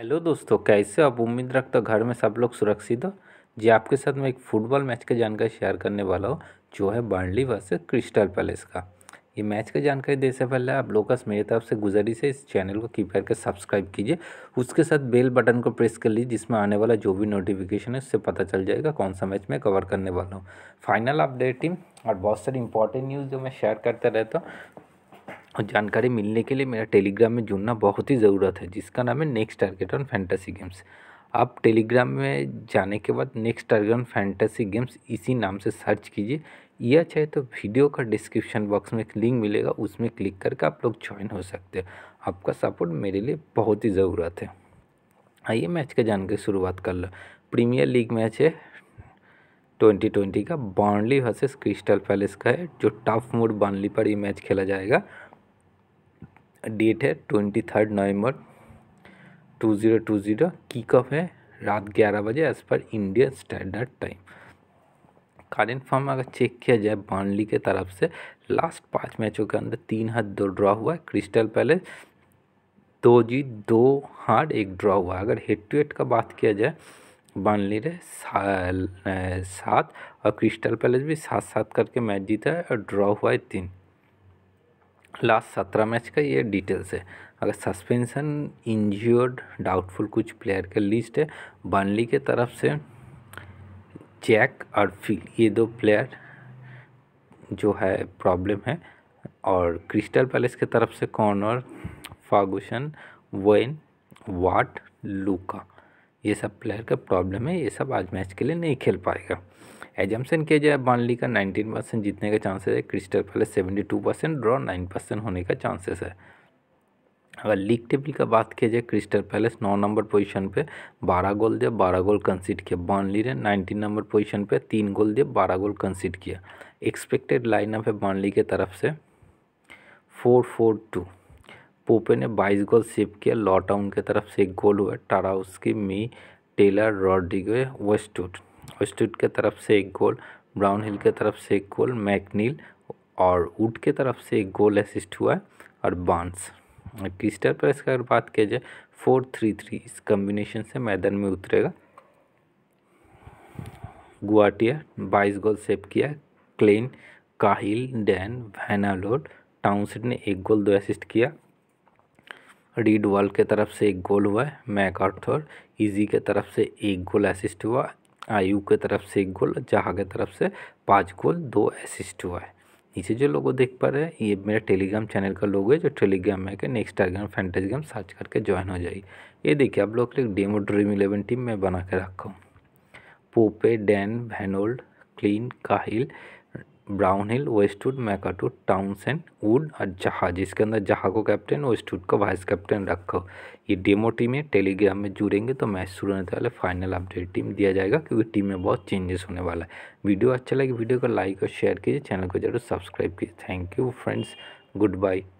hello दोस्तों कैसे आप उम्मीद रखते हो घर में सब लोग सुरक्षित हो जी आपके साथ मैं एक फुटबॉल मैच की जानकारी शेयर करने वाला हूँ जो है बर्नली वर्सेस क्रिस्टल पैलेस का ये मैच की जानकारी देने से पहले आप लोग मेरी तरफ से गुजारी से इस चैनल को कीप करके सब्सक्राइब कीजिए उसके साथ बेल बटन को प्रेस कर लीजिए जिसमें आने वाला जो भी नोटिफिकेशन है उससे पता चल जाएगा कौन सा मैच मैं कवर करने वाला हूँ फाइनल अपडेट टीम और बहुत सारी इंपॉर्टेंट न्यूज़ जो मैं शेयर करते रहता हूँ और जानकारी मिलने के लिए मेरा टेलीग्राम में जुड़ना बहुत ही ज़रूरत है जिसका नाम है next target on fantasy games आप टेलीग्राम में जाने के बाद next target on fantasy games इसी नाम से सर्च कीजिए या अच्छा चाहे तो वीडियो का डिस्क्रिप्शन बॉक्स में एक लिंक मिलेगा उसमें क्लिक करके आप लोग ज्वाइन हो सकते हैं आपका सपोर्ट मेरे लिए बहुत ही ज़रूरत है आइए मैच जान जानकारी शुरुआत कर लो प्रीमियर लीग मैच है ट्वेंटी ट्वेंटी का बॉन्डली वर्सेस क्रिस्टल पैलेस का है जो टफ मोड बॉन्डली पर ये मैच खेला जाएगा डेट है twenty third November two zero two zero kick off है रात ग्यारह बजे एज़ पर Indian standard time current form अगर चेक किया जाए बानली के तरफ से लास्ट पाँच मैचों के अंदर तीन हाथ दो ड्रॉ हुआ है क्रिस्टल पैलेस दो जीत दो हार एक ड्रॉ हुआ अगर हेड टू हेड का बात किया जाए बानली ने सात और क्रिस्टल पैलेस भी सात सात करके मैच जीता है और ड्रॉ हुआ है तीन लास्ट सत्रह मैच का ये डिटेल्स है अगर सस्पेंशन इंज्योर्ड डाउटफुल कुछ प्लेयर का लिस्ट है बर्नली के तरफ से जैक और फिल ये दो प्लेयर जो है प्रॉब्लम है और क्रिस्टल पैलेस के तरफ से कॉर्नर फागुशन वेन वाट लूका ये सब प्लेयर का प्रॉब्लम है ये सब आज मैच के लिए नहीं खेल पाएगा एजम्सन किया जाए बानली का नाइनटीन परसेंट जीतने का चांसेस है Crystal Palace seventy two percent draw nine percent होने का चांसेस है अगर लीग टेबल का बात किया जाए क्रिस्टल पैलेस नौ नंबर पोजीशन पे बारह गोल दिया बारह गोल कंसीड किया बॉनली ने नाइनटीन नंबर पोजीशन पे तीन गोल दिया बारह गोल कंसीड किया एक्सपेक्टेड लाइनअप है बॉनली के तरफ से फोर फोर टू पोपे ने बाईस गोल सेव किया लॉटाउन के तरफ से एक गोल हुआ की मी टेलर रॉड्रिगो वेस्टवुड वेस्टवुड के तरफ से एक गोल ब्राउन हिल के तरफ से एक गोल मैकनील और वुड के तरफ से एक गोल असिस्ट हुआ है और बॉन्स क्रिस्टल प्रेस इसका अगर बात किया जाए फोर थ्री थ्री इस कम्बिनेशन से मैदान में उतरेगा गुआटिया बाईस गोल सेव किया Clyne Cahill Dann van Aanholt Townsend ने एक गोल दो असिस्ट किया रीड वॉल के तरफ से एक गोल हुआ है मैकआर्थर इजी के तरफ से एक गोल असिस्ट हुआ आयु के तरफ से एक गोल जहाँ के तरफ से पाँच गोल दो असिस्ट हुआ है नीचे जो लोगों देख पा रहे हैं ये मेरा टेलीग्राम चैनल का लोग है जो टेलीग्राम में next Instagram fantasy game search करके ज्वाइन हो जाएगी ये देखिए आप लोग के डेमो ड्रीम इलेवन टीम में बना के रखा हूँ Pope Dann van Aanholt Clyne Cahill Brownhill Westwood Townsend and Wood और जहाज जिसके अंदर जहाज को कैप्टन वेस्टवुड को वाइस कैप्टन रखो ये डेमो टीम है टेलीग्राम में जुड़ेंगे तो मैच शुरू होने वाले फाइनल अपडेट टीम दिया जाएगा क्योंकि टीम में बहुत चेंजेस होने वाला है वीडियो अच्छा लगे वीडियो को लाइक और शेयर कीजिए चैनल को जरूर सब्सक्राइब कीजिए thank you friends good bye